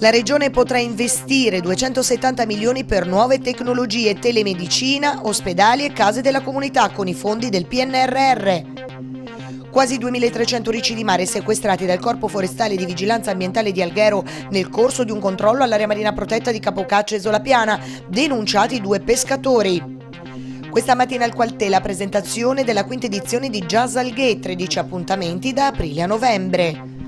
La Regione potrà investire 270 milioni per nuove tecnologie, telemedicina, ospedali e case della comunità con i fondi del PNRR. Quasi 2.300 ricci di mare sequestrati dal Corpo Forestale di Vigilanza Ambientale di Alghero nel corso di un controllo all'area marina protetta di Capocaccio e Zolapiana, denunciati due pescatori. Questa mattina al Qualtè la presentazione della quinta edizione di Jazz Alghè, 13 appuntamenti da aprile a novembre.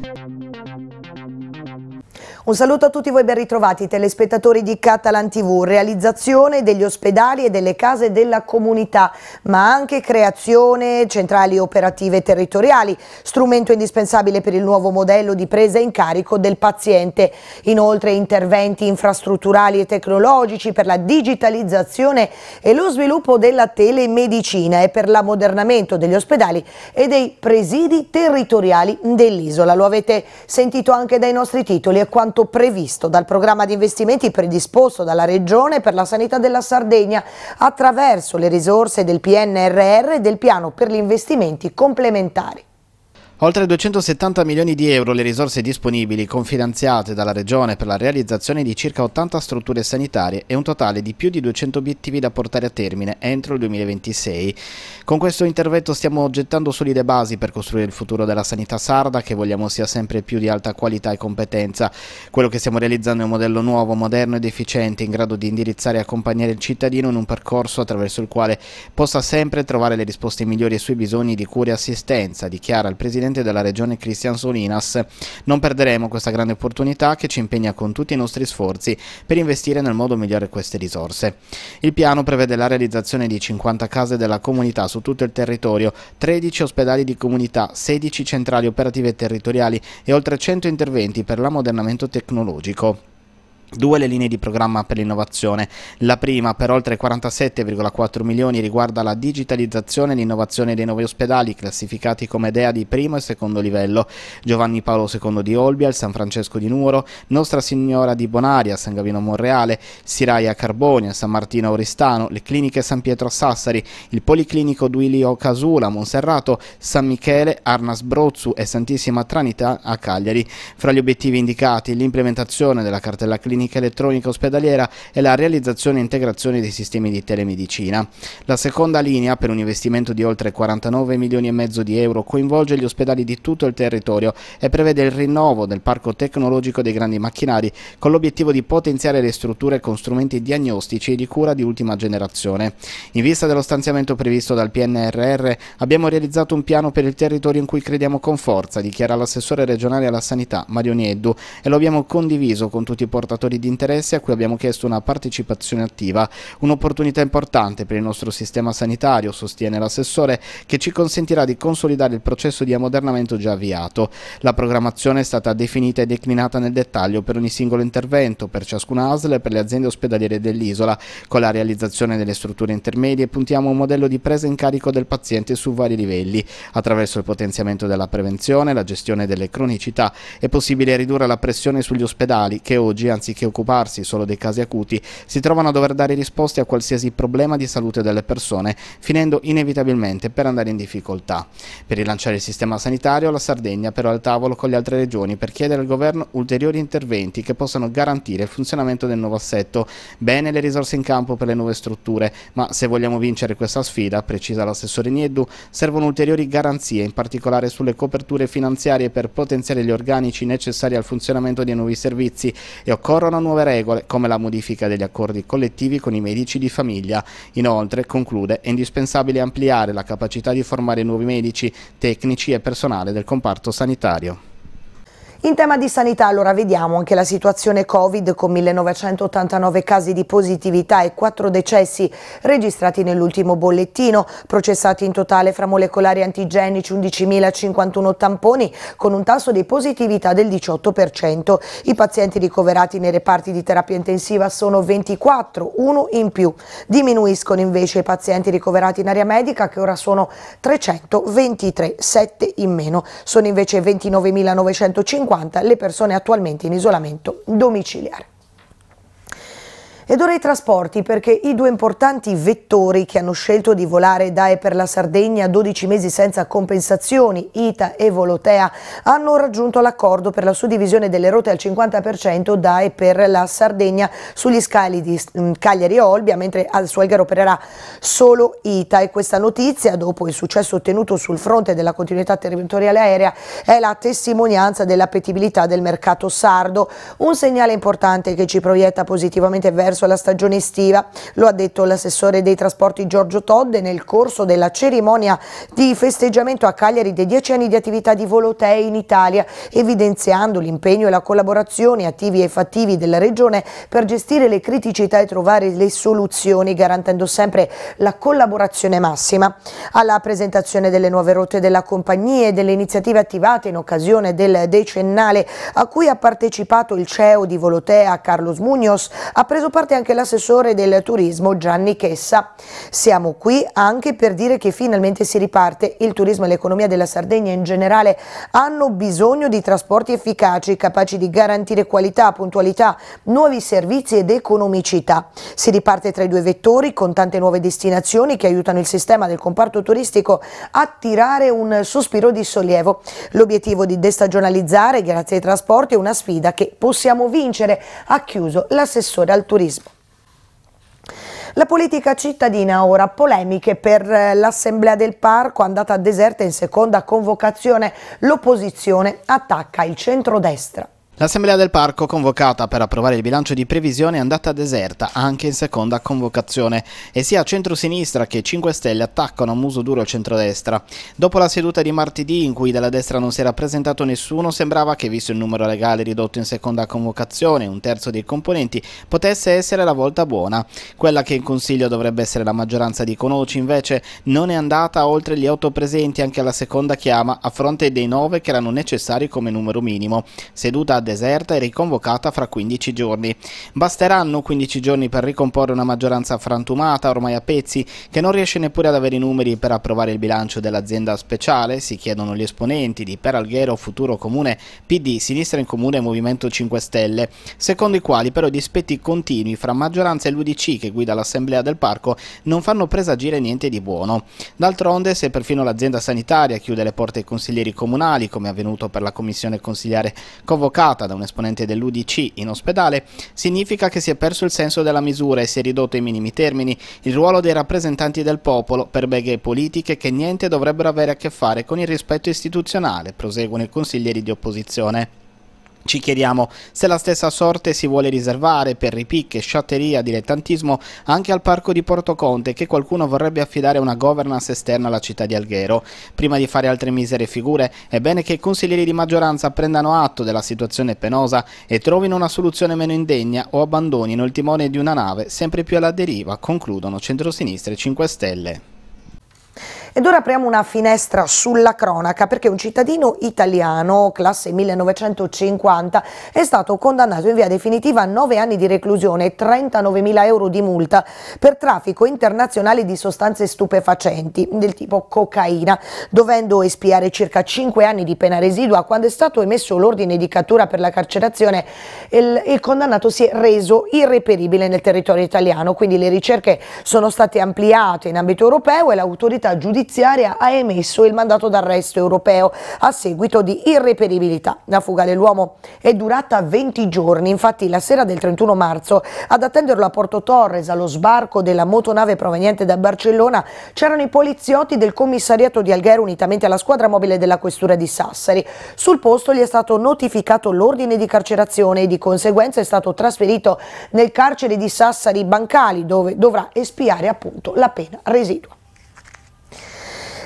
Un saluto a tutti voi ben ritrovati telespettatori di Catalan TV, realizzazione degli ospedali e delle case della comunità, ma anche creazione centrali operative territoriali, strumento indispensabile per il nuovo modello di presa in carico del paziente. Inoltre interventi infrastrutturali e tecnologici per la digitalizzazione e lo sviluppo della telemedicina e per l'ammodernamento degli ospedali e dei presidi territoriali dell'isola. Lo avete sentito anche dai nostri titoli e quanto quanto previsto dal programma di investimenti predisposto dalla Regione per la sanità della Sardegna attraverso le risorse del PNRR e del piano per gli investimenti complementari. Oltre 270 milioni di euro le risorse disponibili confinanziate dalla Regione per la realizzazione di circa 80 strutture sanitarie e un totale di più di 200 obiettivi da portare a termine entro il 2026. Con questo intervento stiamo gettando solide basi per costruire il futuro della sanità sarda che vogliamo sia sempre più di alta qualità e competenza. Quello che stiamo realizzando è un modello nuovo, moderno ed efficiente in grado di indirizzare e accompagnare il cittadino in un percorso attraverso il quale possa sempre trovare le risposte migliori ai suoi bisogni di cura e assistenza, dichiara il Presidente presidente della regione Cristian Solinas. Non perderemo questa grande opportunità che ci impegna con tutti i nostri sforzi per investire nel modo migliore queste risorse. Il piano prevede la realizzazione di 50 case della comunità su tutto il territorio, 13 ospedali di comunità, 16 centrali operative territoriali e oltre 100 interventi per l'ammodernamento tecnologico. Due le linee di programma per l'innovazione. La prima, per oltre 47,4 milioni, riguarda la digitalizzazione e l'innovazione dei nuovi ospedali, classificati come DEA di primo e secondo livello. Giovanni Paolo II di Olbia, il San Francesco di Nuoro, Nostra Signora di Bonaria, San Gavino Monreale, Siraia Carbonia, San Martino Oristano, le cliniche San Pietro a Sassari, il Policlinico Duilio Casula, Monserrato, San Michele, Arnas Brozzu e Santissima Trinità a Cagliari. Fra gli obiettivi indicati, l'implementazione della cartella clinica clinica elettronica ospedaliera e la realizzazione e integrazione dei sistemi di telemedicina. La seconda linea, per un investimento di oltre 49 milioni e mezzo di euro, coinvolge gli ospedali di tutto il territorio e prevede il rinnovo del parco tecnologico dei grandi macchinari con l'obiettivo di potenziare le strutture con strumenti diagnostici e di cura di ultima generazione. In vista dello stanziamento previsto dal PNRR abbiamo realizzato un piano per il territorio in cui crediamo con forza, dichiara l'assessore regionale alla sanità Mario Nieddu e lo abbiamo condiviso con tutti i portatori settori di interesse a cui abbiamo chiesto una partecipazione attiva. Un'opportunità importante per il nostro sistema sanitario, sostiene l'assessore, che ci consentirà di consolidare il processo di ammodernamento già avviato. La programmazione è stata definita e declinata nel dettaglio per ogni singolo intervento, per ciascuna ASL e per le aziende ospedaliere dell'isola. Con la realizzazione delle strutture intermedie puntiamo a un modello di presa in carico del paziente su vari livelli. Attraverso il potenziamento della prevenzione, la gestione delle cronicità, è possibile ridurre la pressione sugli ospedali che oggi, anziché che occuparsi solo dei casi acuti, si trovano a dover dare risposte a qualsiasi problema di salute delle persone, finendo inevitabilmente per andare in difficoltà. Per rilanciare il sistema sanitario, la Sardegna però è al tavolo con le altre regioni per chiedere al governo ulteriori interventi che possano garantire il funzionamento del nuovo assetto. Bene le risorse in campo per le nuove strutture, ma se vogliamo vincere questa sfida, precisa l'assessore Nieddu, servono ulteriori garanzie, in particolare sulle coperture finanziarie per potenziare gli organici necessari al funzionamento dei nuovi servizi e occorre imporranno nuove regole, come la modifica degli accordi collettivi con i medici di famiglia. Inoltre, conclude, è indispensabile ampliare la capacità di formare nuovi medici, tecnici e personale del comparto sanitario. In tema di sanità allora vediamo anche la situazione Covid con 1989 casi di positività e 4 decessi registrati nell'ultimo bollettino, processati in totale fra molecolari antigenici 11.051 tamponi con un tasso di positività del 18%. I pazienti ricoverati nei reparti di terapia intensiva sono 24, uno in più. Diminuiscono invece i pazienti ricoverati in area medica che ora sono 323, 7 in meno. Sono invece 29.950 50 le persone attualmente in isolamento domiciliare. Ed ora i trasporti perché i due importanti vettori che hanno scelto di volare da e per la Sardegna 12 mesi senza compensazioni, ITA e Volotea, hanno raggiunto l'accordo per la suddivisione delle rotte al 50% da e per la Sardegna sugli scali di mm, Cagliari e Olbia, mentre al Suelgaro opererà solo ITA e questa notizia, dopo il successo ottenuto sul fronte della continuità territoriale aerea, è la testimonianza dell'appetibilità del mercato sardo, un segnale importante che ci proietta positivamente verso corso alla stagione estiva. Lo ha detto l'assessore dei trasporti Giorgio Todde nel corso della cerimonia di festeggiamento a Cagliari dei dieci anni di attività di Volotei in Italia, evidenziando l'impegno e la collaborazione attivi e fattivi della Regione per gestire le criticità e trovare le soluzioni, garantendo sempre la collaborazione massima. Alla presentazione delle nuove rotte della compagnia e delle iniziative attivate in occasione del decennale a cui ha partecipato il CEO di Volotea Carlos Munoz, ha preso parte parte anche l'assessore del turismo Gianni Chessa. Siamo qui anche per dire che finalmente si riparte. Il turismo e l'economia della Sardegna in generale hanno bisogno di trasporti efficaci, capaci di garantire qualità, puntualità, nuovi servizi ed economicità. Si riparte tra i due vettori con tante nuove destinazioni che aiutano il sistema del comparto turistico a tirare un sospiro di sollievo. L'obiettivo di destagionalizzare grazie ai trasporti è una sfida che possiamo vincere, ha chiuso l'assessore al turismo. La politica cittadina ora polemiche per eh, l'assemblea del parco andata a deserta in seconda convocazione. L'opposizione attacca il centrodestra. L'Assemblea del Parco, convocata per approvare il bilancio di previsione, è andata deserta anche in seconda convocazione e sia centrosinistra che 5 Stelle attaccano a muso duro il centrodestra. Dopo la seduta di martedì, in cui dalla destra non si era presentato nessuno, sembrava che, visto il numero legale ridotto in seconda convocazione, un terzo dei componenti, potesse essere la volta buona. Quella che in Consiglio dovrebbe essere la maggioranza di Conoci, invece, non è andata oltre gli 8 presenti anche alla seconda chiama, a fronte dei 9 che erano necessari come numero minimo. Seduta deserta e riconvocata fra 15 giorni. Basteranno 15 giorni per ricomporre una maggioranza frantumata, ormai a pezzi, che non riesce neppure ad avere i numeri per approvare il bilancio dell'azienda speciale, si chiedono gli esponenti di Peralghero, Futuro Comune, PD, Sinistra in Comune e Movimento 5 Stelle, secondo i quali però i dispetti continui fra maggioranza e l'UDC che guida l'Assemblea del Parco non fanno presagire niente di buono. D'altronde, se perfino l'azienda sanitaria chiude le porte ai consiglieri comunali, come è avvenuto per la commissione consigliare convocata, riportata da un esponente dell'UDC in ospedale, significa che si è perso il senso della misura e si è ridotto ai minimi termini il ruolo dei rappresentanti del popolo per beghe politiche che niente dovrebbero avere a che fare con il rispetto istituzionale, proseguono i consiglieri di opposizione. Ci chiediamo se la stessa sorte si vuole riservare per ripicche, sciatteria, dilettantismo anche al parco di Porto Conte che qualcuno vorrebbe affidare una governance esterna alla città di Alghero. Prima di fare altre misere figure è bene che i consiglieri di maggioranza prendano atto della situazione penosa e trovino una soluzione meno indegna o abbandonino il timone di una nave sempre più alla deriva, concludono centrosinistre e 5 Stelle. Ed ora apriamo una finestra sulla cronaca perché un cittadino italiano, classe 1950, è stato condannato in via definitiva a 9 anni di reclusione e 39 mila euro di multa per traffico internazionale di sostanze stupefacenti del tipo cocaina, dovendo espiare circa 5 anni di pena residua quando è stato emesso l'ordine di cattura per la carcerazione il, il condannato si è reso irreperibile nel territorio italiano, quindi le ricerche sono state ampliate in ambito europeo e l'autorità giudiziaria giudiziaria ha emesso il mandato d'arresto europeo a seguito di irreperibilità. La fuga dell'uomo è durata 20 giorni, infatti la sera del 31 marzo ad attenderlo a Porto Torres allo sbarco della motonave proveniente da Barcellona c'erano i poliziotti del commissariato di Alghero unitamente alla squadra mobile della questura di Sassari. Sul posto gli è stato notificato l'ordine di carcerazione e di conseguenza è stato trasferito nel carcere di Sassari Bancali dove dovrà espiare appunto la pena residua.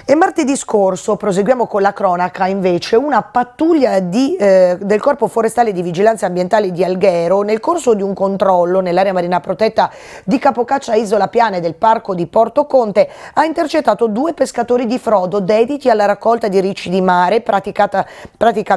E martedì scorso, proseguiamo con la cronaca invece, una pattuglia di, eh, del Corpo Forestale di Vigilanza Ambientale di Alghero nel corso di un controllo nell'area marina protetta di Capocaccia Isola Piane del parco di Porto Conte ha intercettato due pescatori di frodo dediti alla raccolta di ricci di mare pratica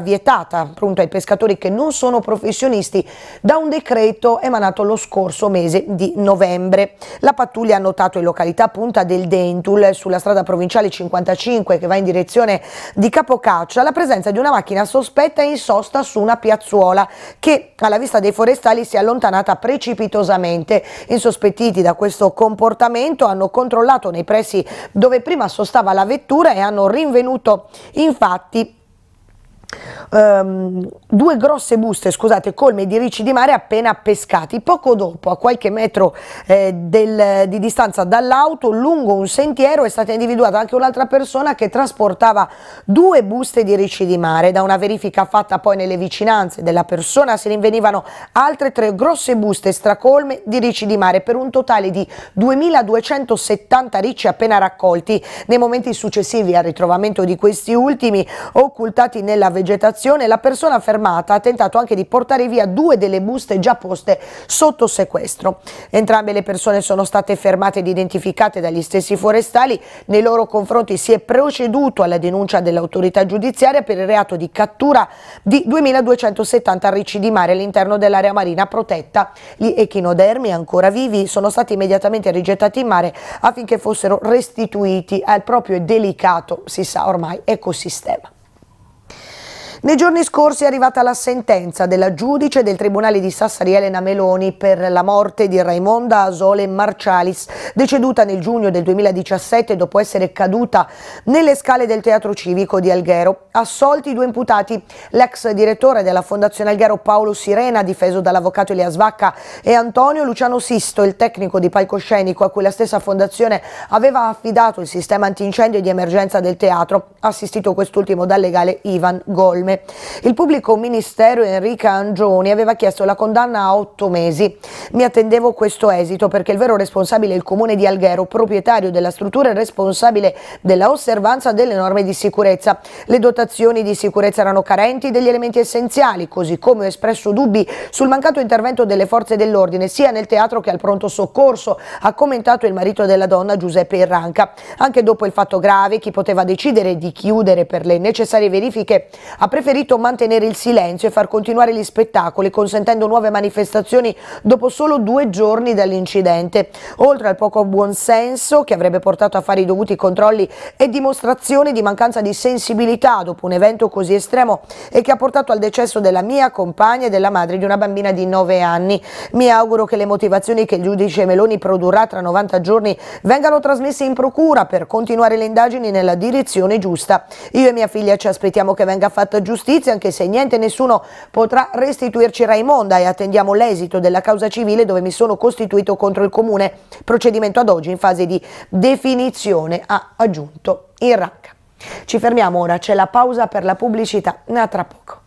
vietata appunto ai pescatori che non sono professionisti da un decreto emanato lo scorso mese di novembre. La pattuglia ha notato in località Punta del Dentul sulla strada provinciale 50 55 che va in direzione di Capocaccia la presenza di una macchina sospetta in sosta su una piazzuola che alla vista dei forestali si è allontanata precipitosamente. Insospettiti da questo comportamento hanno controllato nei pressi dove prima sostava la vettura e hanno rinvenuto infatti Um, due grosse buste, scusate, colme di ricci di mare appena pescati. Poco dopo, a qualche metro eh, del, di distanza dall'auto, lungo un sentiero è stata individuata anche un'altra persona che trasportava due buste di ricci di mare. Da una verifica fatta poi nelle vicinanze della persona si rinvenivano altre tre grosse buste stracolme di ricci di mare per un totale di 2270 ricci appena raccolti. Nei momenti successivi al ritrovamento di questi ultimi, occultati nella verifica, vegetazione, la persona fermata ha tentato anche di portare via due delle buste già poste sotto sequestro. Entrambe le persone sono state fermate ed identificate dagli stessi forestali, nei loro confronti si è proceduto alla denuncia dell'autorità giudiziaria per il reato di cattura di 2270 ricci di mare all'interno dell'area marina protetta. Gli echinodermi ancora vivi sono stati immediatamente rigettati in mare affinché fossero restituiti al proprio delicato, si sa ormai, ecosistema. Nei giorni scorsi è arrivata la sentenza della giudice del Tribunale di Sassari Elena Meloni per la morte di Raimonda Asole Marcialis, deceduta nel giugno del 2017 dopo essere caduta nelle scale del Teatro Civico di Alghero. Assolti i due imputati, l'ex direttore della Fondazione Alghero Paolo Sirena, difeso dall'avvocato Elia Vacca, e Antonio Luciano Sisto, il tecnico di palcoscenico a cui la stessa fondazione aveva affidato il sistema antincendio di emergenza del teatro, assistito quest'ultimo dal legale Ivan Golme. Fiamme. Il pubblico ministero Enrica Angioni aveva chiesto la condanna a otto mesi. Mi attendevo questo esito perché il vero responsabile è il comune di Alghero, proprietario della struttura e responsabile della osservanza delle norme di sicurezza. Le dotazioni di sicurezza erano carenti degli elementi essenziali, così come ho espresso dubbi sul mancato intervento delle forze dell'ordine sia nel teatro che al pronto soccorso, ha commentato il marito della donna Giuseppe Irranca. Anche dopo il fatto grave, chi poteva decidere di chiudere per le necessarie verifiche ha preso preferito mantenere il silenzio e far continuare gli spettacoli, consentendo nuove manifestazioni dopo solo due giorni dall'incidente. Oltre al poco buonsenso, che avrebbe portato a fare i dovuti controlli e dimostrazioni di mancanza di sensibilità dopo un evento così estremo e che ha portato al decesso della mia compagna e della madre di una bambina di 9 anni. Mi auguro che le motivazioni che il giudice Meloni produrrà tra 90 giorni vengano trasmesse in procura per continuare le indagini nella direzione giusta. Io e mia figlia ci aspettiamo che venga fatta giustizia giustizia anche se niente nessuno potrà restituirci Raimonda e attendiamo l'esito della causa civile dove mi sono costituito contro il comune. Procedimento ad oggi in fase di definizione ha aggiunto racca. Ci fermiamo ora, c'è la pausa per la pubblicità, a tra poco.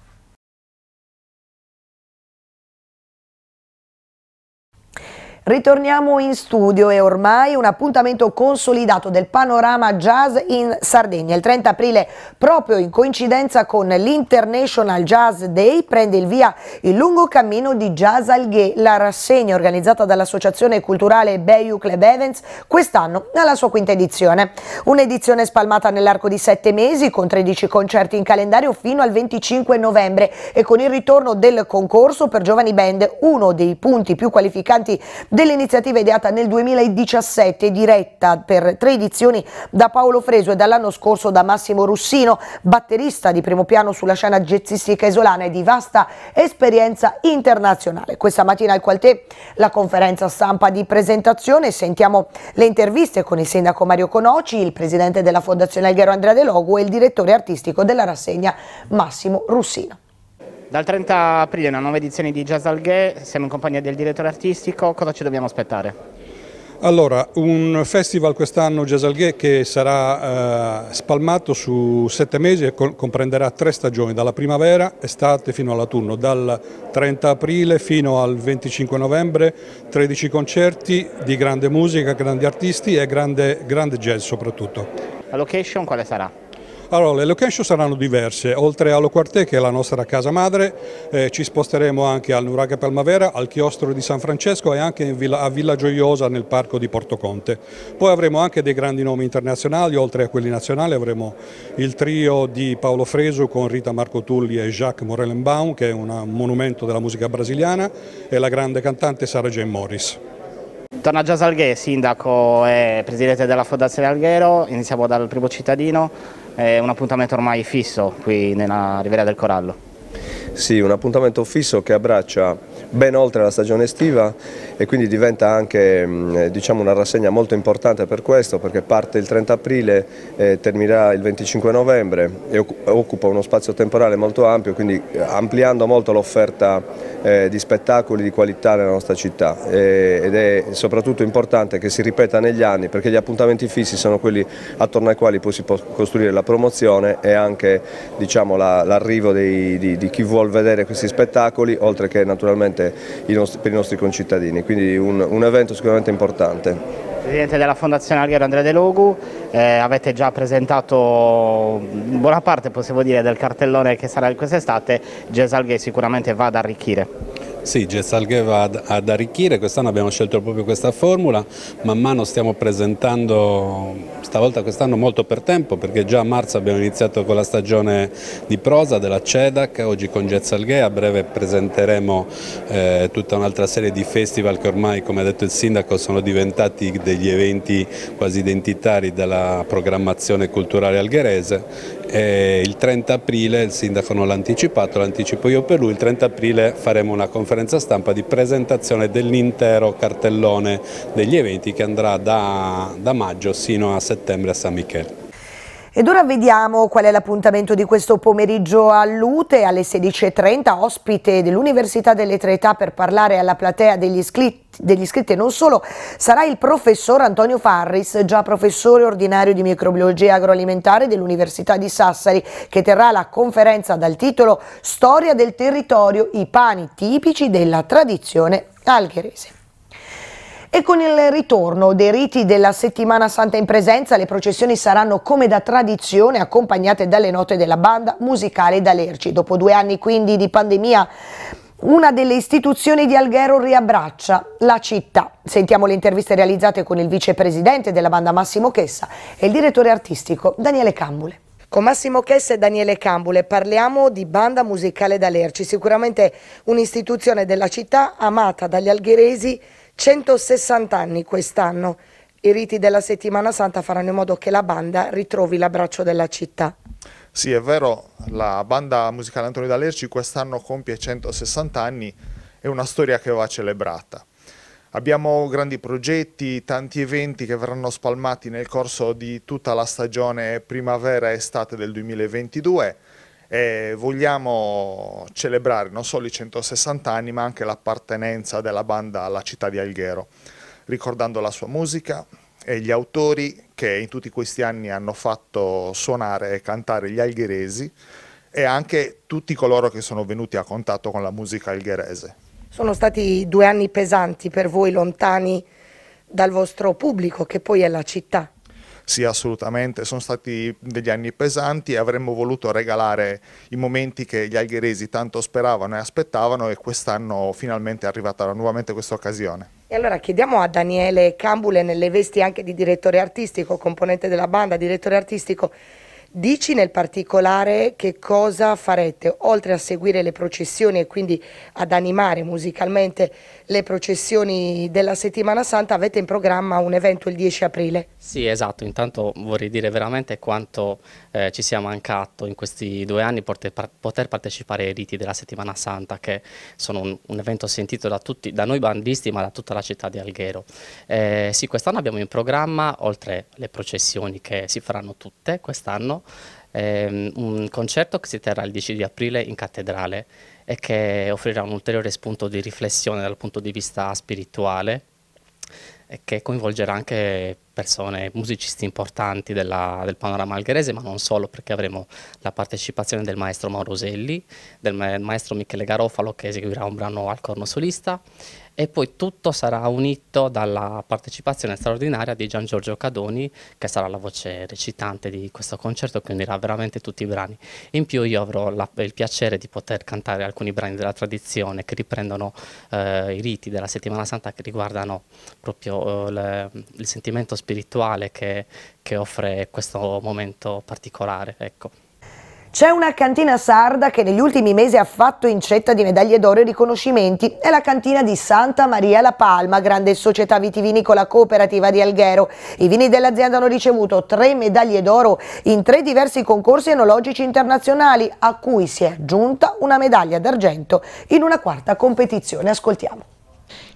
Ritorniamo in studio e ormai un appuntamento consolidato del panorama jazz in Sardegna. Il 30 aprile, proprio in coincidenza con l'International Jazz Day, prende il via il lungo cammino di Jazz Alghè, la rassegna organizzata dall'associazione culturale Bayou Club Evans, quest'anno alla sua quinta edizione. Un'edizione spalmata nell'arco di sette mesi, con 13 concerti in calendario fino al 25 novembre e con il ritorno del concorso per giovani band, uno dei punti più qualificanti dell'iniziativa ideata nel 2017 diretta per tre edizioni da Paolo Freso e dall'anno scorso da Massimo Russino, batterista di primo piano sulla scena jazzistica isolana e di vasta esperienza internazionale. Questa mattina al Qualtè la conferenza stampa di presentazione, sentiamo le interviste con il sindaco Mario Conoci, il presidente della Fondazione Alghero Andrea De Logu e il direttore artistico della rassegna Massimo Russino. Dal 30 aprile una nuova edizione di Jazz al siamo in compagnia del direttore artistico, cosa ci dobbiamo aspettare? Allora, un festival quest'anno Jazz al che sarà eh, spalmato su sette mesi e comprenderà tre stagioni, dalla primavera, estate fino all'autunno, dal 30 aprile fino al 25 novembre, 13 concerti di grande musica, grandi artisti e grande, grande jazz soprattutto. La location quale sarà? Allora, le location saranno diverse, oltre allo Quartet che è la nostra casa madre, eh, ci sposteremo anche al Nuraga Palmavera, al chiostro di San Francesco e anche Villa, a Villa Gioiosa nel parco di Porto Conte. Poi avremo anche dei grandi nomi internazionali, oltre a quelli nazionali avremo il trio di Paolo Fresu con Rita Marco Tulli e Jacques Morellenbaum che è un monumento della musica brasiliana e la grande cantante Sara Jane Morris. Torna Gias Alghè, sindaco e presidente della Fondazione Alghero, iniziamo dal primo cittadino è un appuntamento ormai fisso qui nella Riviera del Corallo. Sì, un appuntamento fisso che abbraccia ben oltre la stagione estiva e quindi diventa anche mm, eh, diciamo, una rassegna molto importante per questo perché parte il 30 aprile e eh, terminerà il 25 novembre e occupa uno spazio temporale molto ampio quindi eh, ampliando molto l'offerta di spettacoli di qualità nella nostra città ed è soprattutto importante che si ripeta negli anni perché gli appuntamenti fissi sono quelli attorno ai quali poi si può costruire la promozione e anche diciamo, l'arrivo la, di, di chi vuole vedere questi spettacoli oltre che naturalmente sicuramente per i nostri concittadini, quindi un, un evento sicuramente importante. Presidente della Fondazione Alghero Andrea De Logu, eh, avete già presentato buona parte possiamo dire del cartellone che sarà quest'estate, Gesalghe sicuramente va ad arricchire. Sì, Gestalghe va ad, ad arricchire, quest'anno abbiamo scelto proprio questa formula, man mano stiamo presentando, stavolta quest'anno molto per tempo perché già a marzo abbiamo iniziato con la stagione di prosa della CEDAC, oggi con Gestalghe, a breve presenteremo eh, tutta un'altra serie di festival che ormai come ha detto il sindaco sono diventati degli eventi quasi identitari della programmazione culturale algherese eh, il 30 aprile il sindaco non l'ha anticipato, l'anticipo io per lui, il 30 aprile faremo una conferenza stampa di presentazione dell'intero cartellone degli eventi che andrà da, da maggio sino a settembre a San Michele. Ed ora vediamo qual è l'appuntamento di questo pomeriggio a Lute alle 16.30, ospite dell'Università delle Tre Età per parlare alla platea degli iscritti, degli iscritti e non solo, sarà il professor Antonio Farris, già professore ordinario di microbiologia agroalimentare dell'Università di Sassari, che terrà la conferenza dal titolo Storia del territorio, i pani tipici della tradizione algherese. E con il ritorno dei riti della settimana santa in presenza, le processioni saranno come da tradizione accompagnate dalle note della banda musicale d'Alerci. Dopo due anni quindi di pandemia, una delle istituzioni di Alghero riabbraccia la città. Sentiamo le interviste realizzate con il vicepresidente della banda Massimo Chessa e il direttore artistico Daniele Cambule. Con Massimo Chessa e Daniele Cambule parliamo di banda musicale d'Alerci, sicuramente un'istituzione della città amata dagli algheresi 160 anni quest'anno. I riti della settimana santa faranno in modo che la banda ritrovi l'abbraccio della città. Sì, è vero, la banda musicale Antonio D'Alerci quest'anno compie 160 anni, è una storia che va celebrata. Abbiamo grandi progetti, tanti eventi che verranno spalmati nel corso di tutta la stagione primavera-estate del 2022 e vogliamo celebrare non solo i 160 anni ma anche l'appartenenza della banda alla città di Alghero, ricordando la sua musica e gli autori che in tutti questi anni hanno fatto suonare e cantare gli algheresi e anche tutti coloro che sono venuti a contatto con la musica algherese. Sono stati due anni pesanti per voi lontani dal vostro pubblico che poi è la città. Sì, assolutamente, sono stati degli anni pesanti e avremmo voluto regalare i momenti che gli algheresi tanto speravano e aspettavano e quest'anno finalmente è arrivata nuovamente questa occasione. E allora chiediamo a Daniele Cambule, nelle vesti anche di direttore artistico, componente della banda, direttore artistico, Dici nel particolare che cosa farete, oltre a seguire le processioni e quindi ad animare musicalmente le processioni della settimana santa, avete in programma un evento il 10 aprile? Sì esatto, intanto vorrei dire veramente quanto eh, ci sia mancato in questi due anni poter, poter, partecipare ai riti della settimana santa che sono un, un evento sentito da, tutti, da noi bandisti ma da tutta la città di Alghero. Eh, sì, quest'anno abbiamo in programma, oltre le processioni che si faranno tutte quest'anno, ehm, un concerto che si terrà il 10 di aprile in cattedrale e che offrirà un ulteriore spunto di riflessione dal punto di vista spirituale e che coinvolgerà anche persone, musicisti importanti della, del panorama algherese, ma non solo perché avremo la partecipazione del maestro Mauro Selli, del maestro Michele Garofalo che eseguirà un brano al corno solista e poi tutto sarà unito dalla partecipazione straordinaria di Gian Giorgio Cadoni che sarà la voce recitante di questo concerto che unirà veramente tutti i brani. In più io avrò la, il piacere di poter cantare alcuni brani della tradizione che riprendono eh, i riti della settimana santa che riguardano proprio eh, le, il sentimento spirituale che, che offre questo momento particolare. Ecco. C'è una cantina sarda che negli ultimi mesi ha fatto incetta di medaglie d'oro e riconoscimenti, è la cantina di Santa Maria La Palma, grande società vitivinicola cooperativa di Alghero. I vini dell'azienda hanno ricevuto tre medaglie d'oro in tre diversi concorsi enologici internazionali, a cui si è aggiunta una medaglia d'argento in una quarta competizione. Ascoltiamo.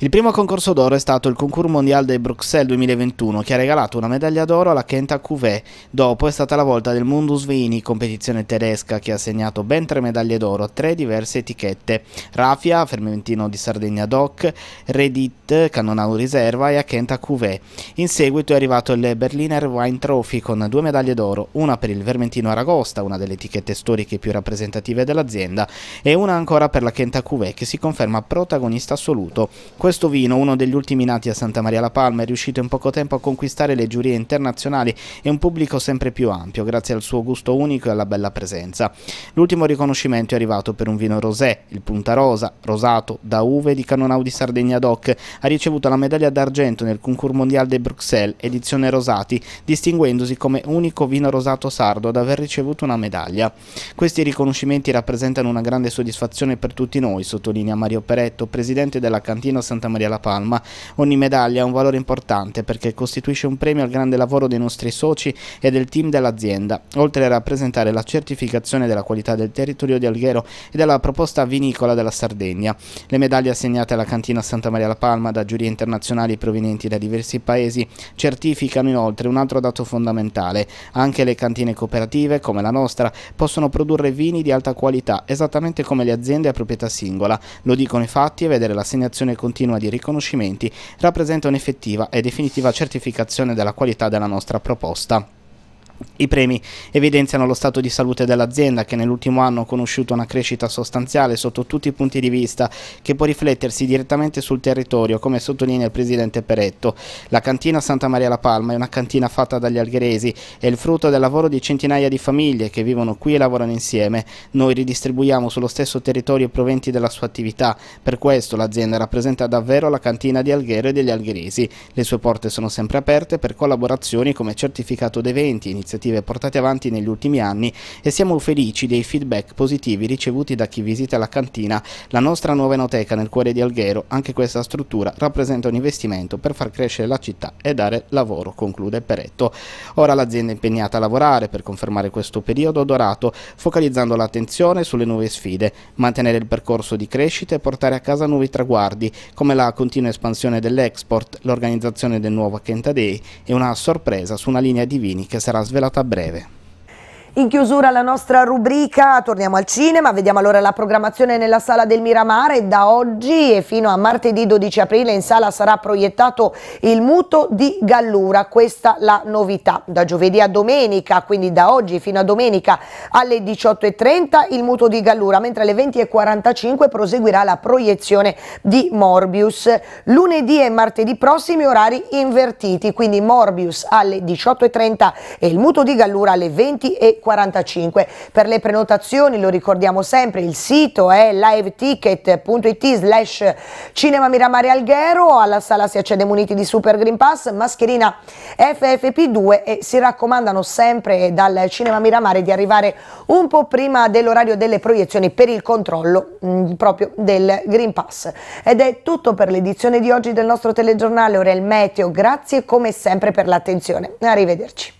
Il primo concorso d'oro è stato il Concours Mondial de Bruxelles 2021 che ha regalato una medaglia d'oro alla Kenta Cuvée. Dopo è stata la volta del Mundus Vini, competizione tedesca che ha segnato ben tre medaglie d'oro a tre diverse etichette. Rafia, Fermentino di Sardegna Doc, Redit, Cannonau Riserva e a Kenta Cuvée. In seguito è arrivato il Berliner Wine Trophy con due medaglie d'oro, una per il fermentino Aragosta, una delle etichette storiche più rappresentative dell'azienda, e una ancora per la Kenta Cuvée che si conferma protagonista assoluto. Questo vino, uno degli ultimi nati a Santa Maria la Palma, è riuscito in poco tempo a conquistare le giurie internazionali e un pubblico sempre più ampio, grazie al suo gusto unico e alla bella presenza. L'ultimo riconoscimento è arrivato per un vino rosé, il Punta Rosa, rosato, da uve di Canonau di Sardegna DOC. Ha ricevuto la medaglia d'argento nel Concours mondiale de Bruxelles, edizione Rosati, distinguendosi come unico vino rosato sardo ad aver ricevuto una medaglia. Questi riconoscimenti rappresentano una grande soddisfazione per tutti noi, sottolinea Mario Peretto, presidente della cantina Martino Santa Maria La Palma. Ogni medaglia ha un valore importante perché costituisce un premio al grande lavoro dei nostri soci e del team dell'azienda, oltre a rappresentare la certificazione della qualità del territorio di Alghero e della proposta vinicola della Sardegna. Le medaglie assegnate alla cantina Santa Maria La Palma da giurie internazionali provenienti da diversi paesi certificano inoltre un altro dato fondamentale. Anche le cantine cooperative, come la nostra, possono produrre vini di alta qualità, esattamente come le aziende a proprietà singola. Lo dicono i fatti e vedere l'assegnazione continua di riconoscimenti rappresenta un'effettiva e definitiva certificazione della qualità della nostra proposta. I premi evidenziano lo stato di salute dell'azienda che nell'ultimo anno ha conosciuto una crescita sostanziale sotto tutti i punti di vista che può riflettersi direttamente sul territorio come sottolinea il presidente Peretto. La cantina Santa Maria la Palma è una cantina fatta dagli algheresi, è il frutto del lavoro di centinaia di famiglie che vivono qui e lavorano insieme. Noi ridistribuiamo sullo stesso territorio i proventi della sua attività, per questo l'azienda rappresenta davvero la cantina di Alghero e degli algheresi. Le sue porte sono sempre aperte per collaborazioni come certificato d'eventi, iniziative iniziative portate avanti negli ultimi anni e siamo felici dei feedback positivi ricevuti da chi visita la cantina, la nostra nuova enoteca nel cuore di Alghero. Anche questa struttura rappresenta un investimento per far crescere la città e dare lavoro, conclude Peretto. Ora l'azienda è impegnata a lavorare per confermare questo periodo dorato, focalizzando l'attenzione sulle nuove sfide, mantenere il percorso di crescita e portare a casa nuovi traguardi, come la continua espansione dell'export, l'organizzazione del nuovo Kenta Day e una sorpresa su una linea di vini che sarà svelata svelata a breve. In chiusura la nostra rubrica, torniamo al cinema, vediamo allora la programmazione nella sala del Miramare. Da oggi e fino a martedì 12 aprile in sala sarà proiettato il muto di Gallura, questa la novità. Da giovedì a domenica, quindi da oggi fino a domenica alle 18.30 il muto di Gallura, mentre alle 20.45 proseguirà la proiezione di Morbius. Lunedì e martedì prossimi orari invertiti, quindi Morbius alle 18.30 e il muto di Gallura alle 20.45. 45. Per le prenotazioni, lo ricordiamo sempre, il sito è liveticket.it slash cinema Miramare Alghero, alla sala si accede muniti di Super Green Pass, mascherina FFP2 e si raccomandano sempre dal cinema Miramare di arrivare un po' prima dell'orario delle proiezioni per il controllo mh, mm, proprio del Green Pass. Ed è tutto per l'edizione di oggi del nostro telegiornale, ora il meteo, grazie come sempre per l'attenzione, arrivederci.